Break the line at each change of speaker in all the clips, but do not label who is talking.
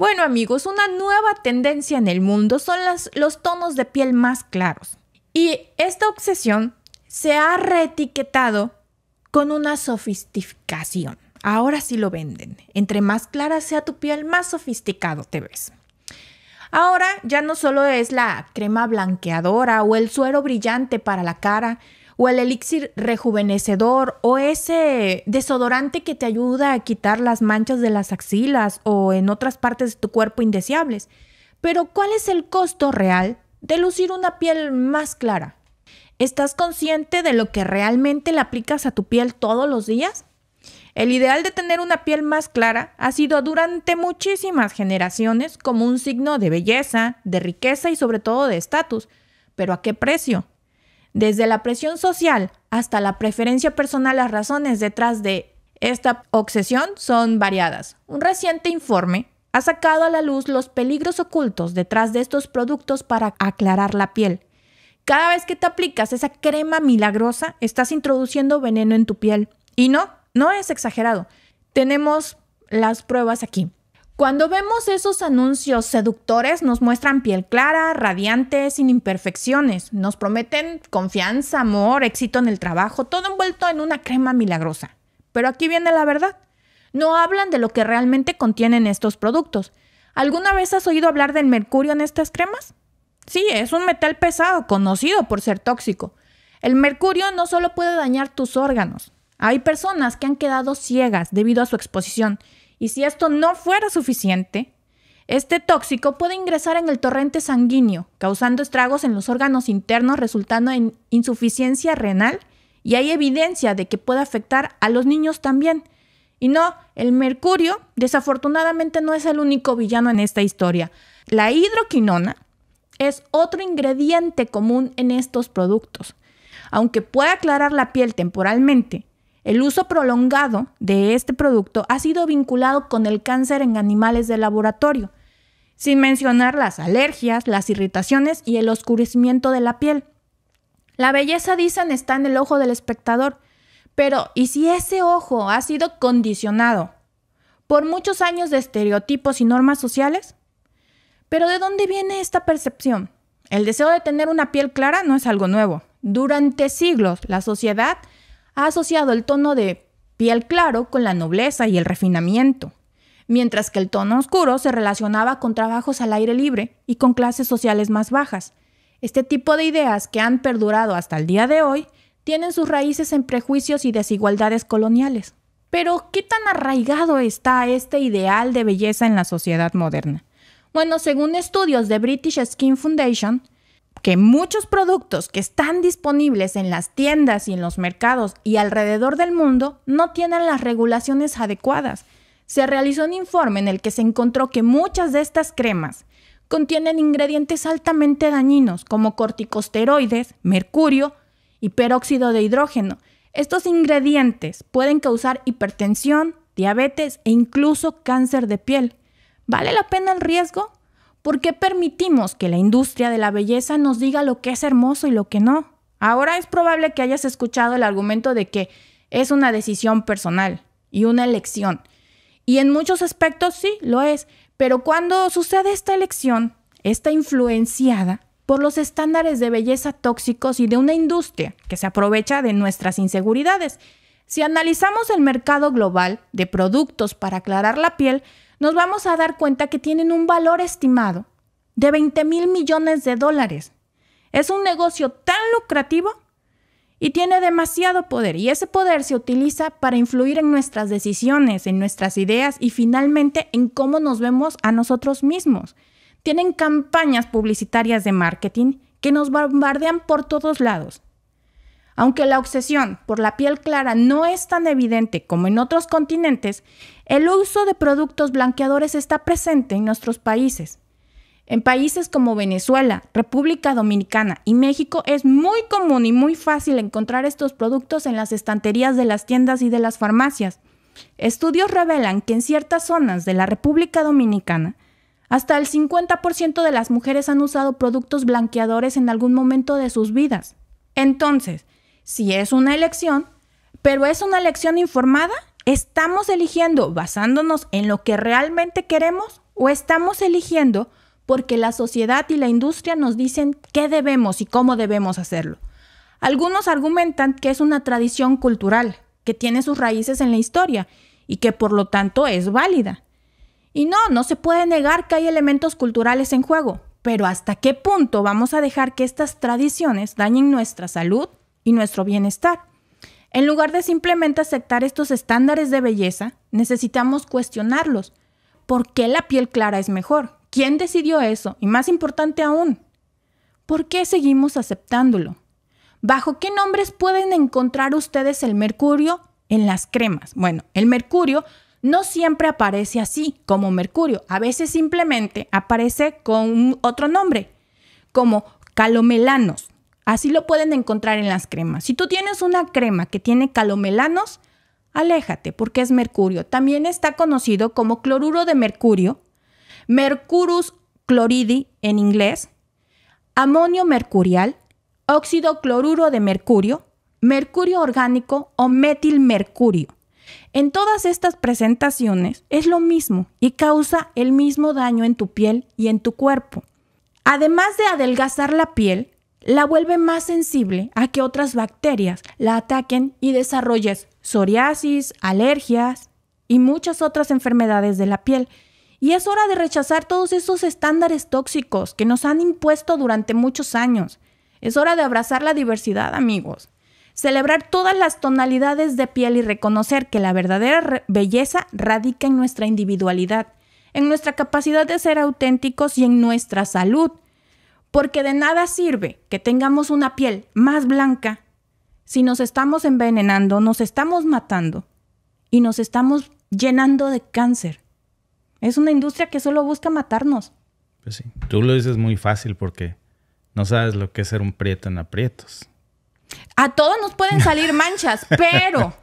Bueno amigos, una nueva tendencia en el mundo son las, los tonos de piel más claros. Y esta obsesión se ha reetiquetado con una sofisticación. Ahora sí lo venden. Entre más clara sea tu piel, más sofisticado te ves. Ahora ya no solo es la crema blanqueadora o el suero brillante para la cara, o el elixir rejuvenecedor o ese desodorante que te ayuda a quitar las manchas de las axilas o en otras partes de tu cuerpo indeseables. Pero ¿cuál es el costo real de lucir una piel más clara? ¿Estás consciente de lo que realmente le aplicas a tu piel todos los días? El ideal de tener una piel más clara ha sido durante muchísimas generaciones como un signo de belleza, de riqueza y sobre todo de estatus. Pero ¿a qué precio? desde la presión social hasta la preferencia personal, las razones detrás de esta obsesión son variadas. Un reciente informe ha sacado a la luz los peligros ocultos detrás de estos productos para aclarar la piel. Cada vez que te aplicas esa crema milagrosa, estás introduciendo veneno en tu piel. Y no, no es exagerado. Tenemos las pruebas aquí. Cuando vemos esos anuncios seductores, nos muestran piel clara, radiante, sin imperfecciones. Nos prometen confianza, amor, éxito en el trabajo, todo envuelto en una crema milagrosa. Pero aquí viene la verdad. No hablan de lo que realmente contienen estos productos. ¿Alguna vez has oído hablar del mercurio en estas cremas? Sí, es un metal pesado, conocido por ser tóxico. El mercurio no solo puede dañar tus órganos. Hay personas que han quedado ciegas debido a su exposición y si esto no fuera suficiente, este tóxico puede ingresar en el torrente sanguíneo, causando estragos en los órganos internos, resultando en insuficiencia renal, y hay evidencia de que puede afectar a los niños también. Y no, el mercurio desafortunadamente no es el único villano en esta historia. La hidroquinona es otro ingrediente común en estos productos. Aunque puede aclarar la piel temporalmente, el uso prolongado de este producto ha sido vinculado con el cáncer en animales de laboratorio, sin mencionar las alergias, las irritaciones y el oscurecimiento de la piel. La belleza, dicen, está en el ojo del espectador, pero ¿y si ese ojo ha sido condicionado por muchos años de estereotipos y normas sociales? Pero ¿de dónde viene esta percepción? El deseo de tener una piel clara no es algo nuevo. Durante siglos, la sociedad ha asociado el tono de piel claro con la nobleza y el refinamiento, mientras que el tono oscuro se relacionaba con trabajos al aire libre y con clases sociales más bajas. Este tipo de ideas que han perdurado hasta el día de hoy tienen sus raíces en prejuicios y desigualdades coloniales. Pero, ¿qué tan arraigado está este ideal de belleza en la sociedad moderna? Bueno, según estudios de British Skin Foundation, que muchos productos que están disponibles en las tiendas y en los mercados y alrededor del mundo no tienen las regulaciones adecuadas. Se realizó un informe en el que se encontró que muchas de estas cremas contienen ingredientes altamente dañinos como corticosteroides, mercurio y peróxido de hidrógeno. Estos ingredientes pueden causar hipertensión, diabetes e incluso cáncer de piel. ¿Vale la pena el riesgo? ¿Por qué permitimos que la industria de la belleza nos diga lo que es hermoso y lo que no? Ahora es probable que hayas escuchado el argumento de que es una decisión personal y una elección. Y en muchos aspectos sí, lo es. Pero cuando sucede esta elección, está influenciada por los estándares de belleza tóxicos y de una industria que se aprovecha de nuestras inseguridades. Si analizamos el mercado global de productos para aclarar la piel, nos vamos a dar cuenta que tienen un valor estimado de 20 mil millones de dólares. Es un negocio tan lucrativo y tiene demasiado poder y ese poder se utiliza para influir en nuestras decisiones, en nuestras ideas y finalmente en cómo nos vemos a nosotros mismos. Tienen campañas publicitarias de marketing que nos bombardean por todos lados. Aunque la obsesión por la piel clara no es tan evidente como en otros continentes, el uso de productos blanqueadores está presente en nuestros países. En países como Venezuela, República Dominicana y México es muy común y muy fácil encontrar estos productos en las estanterías de las tiendas y de las farmacias. Estudios revelan que en ciertas zonas de la República Dominicana, hasta el 50% de las mujeres han usado productos blanqueadores en algún momento de sus vidas. Entonces, si es una elección, pero es una elección informada. ¿Estamos eligiendo basándonos en lo que realmente queremos o estamos eligiendo porque la sociedad y la industria nos dicen qué debemos y cómo debemos hacerlo? Algunos argumentan que es una tradición cultural, que tiene sus raíces en la historia y que por lo tanto es válida. Y no, no se puede negar que hay elementos culturales en juego, pero ¿hasta qué punto vamos a dejar que estas tradiciones dañen nuestra salud, nuestro bienestar. En lugar de simplemente aceptar estos estándares de belleza, necesitamos cuestionarlos. ¿Por qué la piel clara es mejor? ¿Quién decidió eso? Y más importante aún, ¿por qué seguimos aceptándolo? ¿Bajo qué nombres pueden encontrar ustedes el mercurio en las cremas? Bueno, el mercurio no siempre aparece así, como mercurio. A veces simplemente aparece con otro nombre, como calomelanos Así lo pueden encontrar en las cremas. Si tú tienes una crema que tiene calomelanos, aléjate porque es mercurio. También está conocido como cloruro de mercurio, mercurus chloridi en inglés, amonio mercurial, óxido cloruro de mercurio, mercurio orgánico o metilmercurio. En todas estas presentaciones es lo mismo y causa el mismo daño en tu piel y en tu cuerpo. Además de adelgazar la piel, la vuelve más sensible a que otras bacterias la ataquen y desarrolles psoriasis, alergias y muchas otras enfermedades de la piel. Y es hora de rechazar todos esos estándares tóxicos que nos han impuesto durante muchos años. Es hora de abrazar la diversidad, amigos. Celebrar todas las tonalidades de piel y reconocer que la verdadera belleza radica en nuestra individualidad, en nuestra capacidad de ser auténticos y en nuestra salud. Porque de nada sirve que tengamos una piel más blanca si nos estamos envenenando, nos estamos matando y nos estamos llenando de cáncer. Es una industria que solo busca matarnos.
Pues sí, tú lo dices muy fácil porque no sabes lo que es ser un prieto en aprietos.
A todos nos pueden salir manchas, pero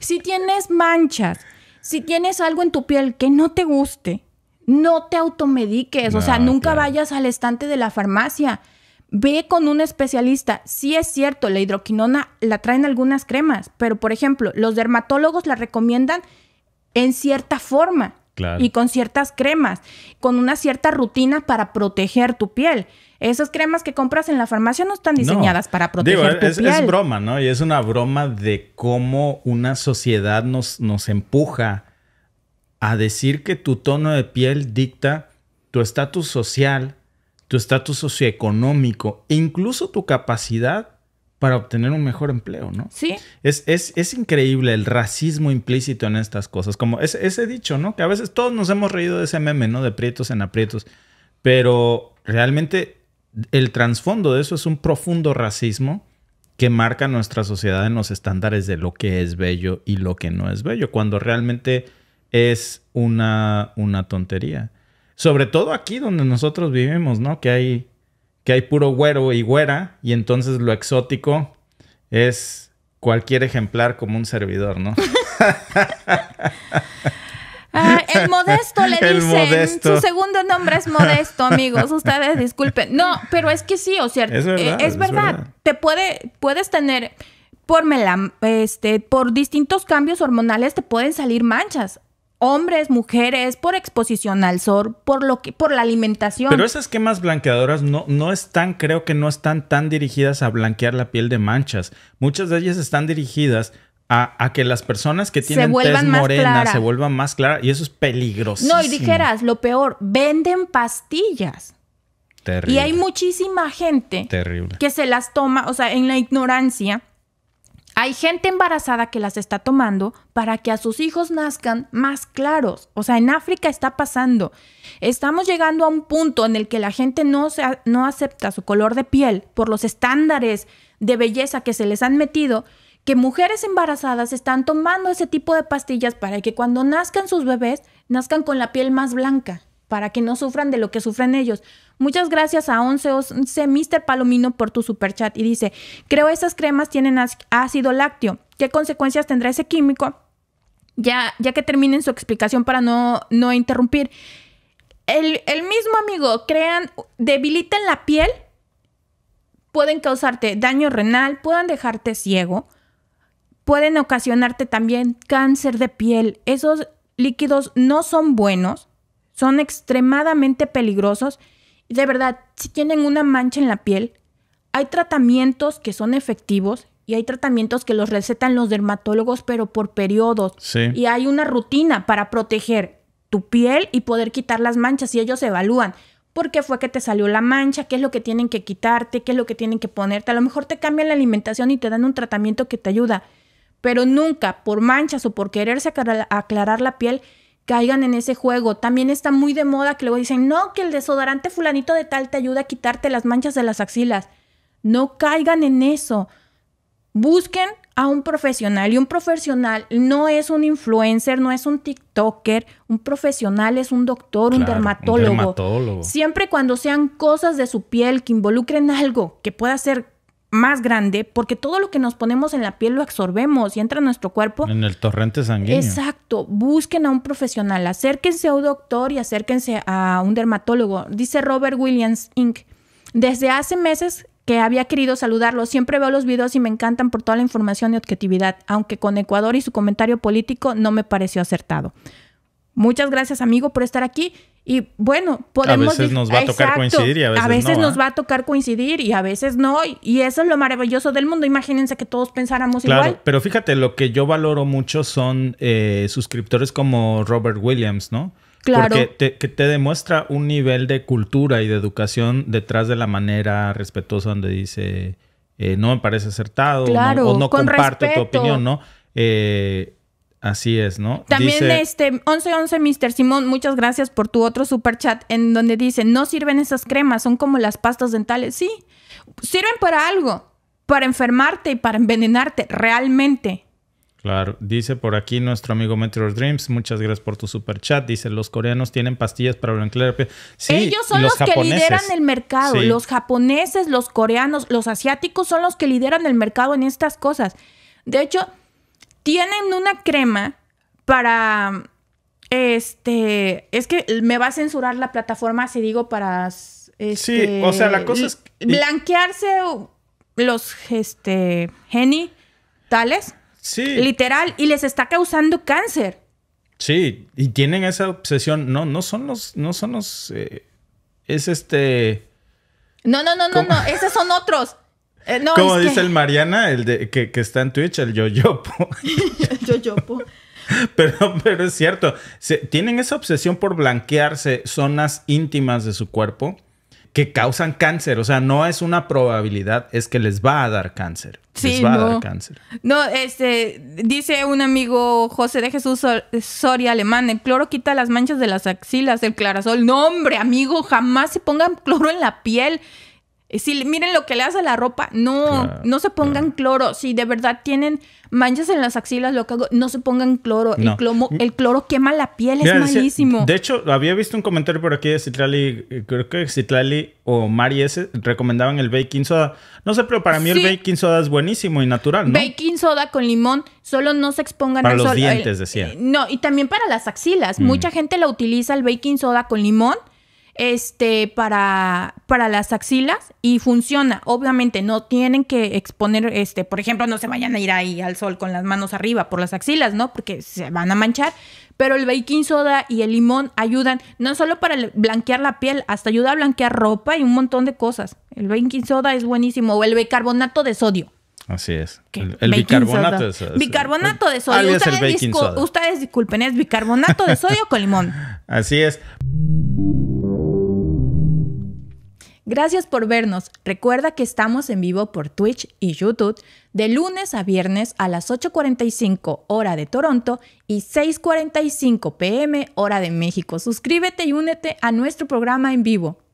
si tienes manchas, si tienes algo en tu piel que no te guste, no te automediques, o sea, nunca vayas al estante de la farmacia. Ve con un especialista. Sí es cierto, la hidroquinona la traen algunas cremas, pero por ejemplo, los dermatólogos la recomiendan en cierta forma y con ciertas cremas, con una cierta rutina para proteger tu piel. Esas cremas que compras en la farmacia no están diseñadas para proteger tu piel. Es broma,
¿no? Y es una broma de cómo una sociedad nos, nos empuja a decir que tu tono de piel dicta tu estatus social, tu estatus socioeconómico e incluso tu capacidad para obtener un mejor empleo, ¿no? Sí. Es, es, increíble el racismo implícito en estas cosas, como ese, ese, dicho, ¿no? Que a veces todos nos hemos reído de ese meme, ¿no? De prietos en aprietos, pero realmente el trasfondo de eso es un profundo racismo que marca nuestra sociedad en los estándares de lo que es bello y lo que no es bello, cuando realmente es una, tontería. Sobre todo aquí donde nosotros vivimos, ¿no? Que hay, que hay puro güero y güera y entonces lo exótico es cualquier ejemplar como un servidor, ¿no? el modesto le dicen. Su segundo
nombre es modesto, amigos. Ustedes disculpen. No, pero es que sí, o sea, es verdad. Eh, te puede, puedes tener por este, por distintos cambios hormonales te pueden salir manchas hombres, mujeres, por exposición al sol, por lo que, por la alimentación. Pero esas
quemas blanqueadoras no, no están, creo que no están tan dirigidas a blanquear la piel de manchas. Muchas de ellas están dirigidas a, que las personas que tienen tez morena se vuelvan más claras y eso es peligroso. No, y dijeras,
lo peor, venden pastillas. Terrible. Y hay muchísima gente que se las toma, o sea, en la ignorancia hay gente embarazada que las está tomando para que a sus hijos nazcan más claros. O sea, en África está pasando. Estamos llegando a un punto en el que la gente no, no acepta su color de piel por los estándares de belleza que se les han metido, que mujeres embarazadas están tomando ese tipo de pastillas para que cuando nazcan sus bebés, nazcan con la piel más blanca para que no sufran de lo que sufren ellos. Muchas gracias a 11, Mr. Palomino por tu chat y dice, creo esas cremas tienen ácido lácteo. ¿Qué consecuencias tendrá ese químico? Ya, ya que terminen su explicación para no, no interrumpir. El, el mismo amigo, crean, debilitan la piel, pueden causarte daño renal, pueden dejarte ciego, pueden ocasionarte también cáncer de piel. Esos líquidos no son buenos son extremadamente peligrosos. Y de verdad, si tienen una mancha en la piel, hay tratamientos que son efectivos y hay tratamientos que los recetan los dermatólogos, pero por periodos. Y hay una rutina para proteger tu piel y poder quitar las manchas y ellos evalúan. ¿Por qué fue que te salió la mancha? ¿Qué es lo que tienen que quitarte? ¿Qué es lo que tienen que ponerte? A lo mejor te cambian la alimentación y te dan un tratamiento que te ayuda. Pero nunca por manchas o por quererse aclarar la piel caigan en ese juego. También está muy de moda que luego dicen, no, que el desodorante fulanito de tal te ayuda a quitarte las manchas de las axilas. No caigan en eso. Busquen a un profesional y un profesional no es un influencer, no es un TikToker, un profesional es un doctor, un, dermatólogo. un
dermatólogo.
Siempre cuando sean cosas de su piel que involucren algo que pueda ser más grande porque todo lo que nos ponemos en la piel lo absorbemos y entra en nuestro cuerpo. En
el torrente sanguíneo. Exacto.
Busquen a un profesional, acérquense a un doctor y acérquense a un dermatólogo. Dice Robert Williams Inc. Desde hace meses que había querido saludarlo, siempre veo los videos y me encantan por toda la información y objetividad, aunque con Ecuador y su comentario político no me pareció acertado. Muchas gracias amigo por estar aquí y bueno, podemos... A veces nos va a tocar coincidir y a veces, a veces nos ¿eh? va a tocar coincidir y a veces no. Y eso es lo maravilloso del mundo. Imagínense que todos pensáramos claro,
Pero fíjate, lo que yo valoro mucho son eh, suscriptores como Robert Williams, ¿no? Claro. Porque te, que te demuestra un nivel de cultura y de educación detrás de la manera respetuosa donde dice, eh, no me parece acertado o no, o comparto tu opinión, ¿no? Eh, Así es, ¿no? También este
1111 Mr. Simón, muchas gracias por tu otro super chat en donde dice, "No sirven esas cremas, son como las pastas dentales." Sí. Sirven para algo, para enfermarte y para envenenarte realmente.
Claro, dice por aquí nuestro amigo Metro Dreams, muchas gracias por tu super chat. Dice, los coreanos tienen pastillas para blanquear sí, Ellos son los, que lideran el
mercado. Los japoneses, los coreanos, los asiáticos son los que lideran el mercado en estas cosas. De hecho, tienen una crema para. Este. Es que me va a censurar la plataforma si digo para. Este, sí, o sea, la cosa es. Blanquearse los este, genitales. Sí. Literal. Y les está causando cáncer.
Sí, y tienen esa obsesión. No, no son los. No son los. Eh, es este.
No, no, no, no, no. Esos son otros. Eh, Como dice el
Mariana, el de, que, está en Twitch, el Yoyopo.
el Yoyopo.
Pero, pero es cierto, tienen esa obsesión por blanquearse zonas íntimas de su cuerpo que causan cáncer. O sea, no es una probabilidad, es que les va a dar cáncer. les va no. a dar cáncer.
No, este, dice un amigo José de Jesús Soria Alemán, el cloro quita las manchas de las axilas, el clarasol. No, hombre, amigo, jamás se pongan cloro en la piel. Eh, si miren lo que le hace a la ropa, no, no se pongan cloro. Si de verdad tienen manchas en las axilas, lo que hago, no se pongan cloro. El, mm. el cloro quema la piel, es malísimo.
De hecho, había visto un comentario por aquí de citlali eh, creo que citlali o Mari S recomendaban el baking soda. No sé, pero para mí el baking soda es buenísimo y natural, ¿no?
Baking soda con limón, solo no se expongan para los dientes, decía. Eh, no, y también para las axilas. Mm. Mucha gente la utiliza el baking soda con limón este, para, para las axilas y funciona. Obviamente no tienen que exponer, este, por ejemplo, no se vayan a ir ahí al sol con las manos arriba por las axilas, ¿no? Porque se van a manchar. Pero el baking soda y el limón ayudan no solo para blanquear la piel, hasta ayuda a blanquear ropa y un montón de cosas. El baking soda es buenísimo. O el bicarbonato de sodio.
Así es. El, bicarbonato de sodio.
Bicarbonato de sodio. ustedes, ustedes disculpen, es bicarbonato de sodio con limón.
Así es.
Gracias por vernos. Recuerda que estamos en vivo por Twitch y YouTube de lunes a viernes a las 8.45 hora de Toronto y 6.45 pm hora de México. Suscríbete y únete a nuestro programa en vivo.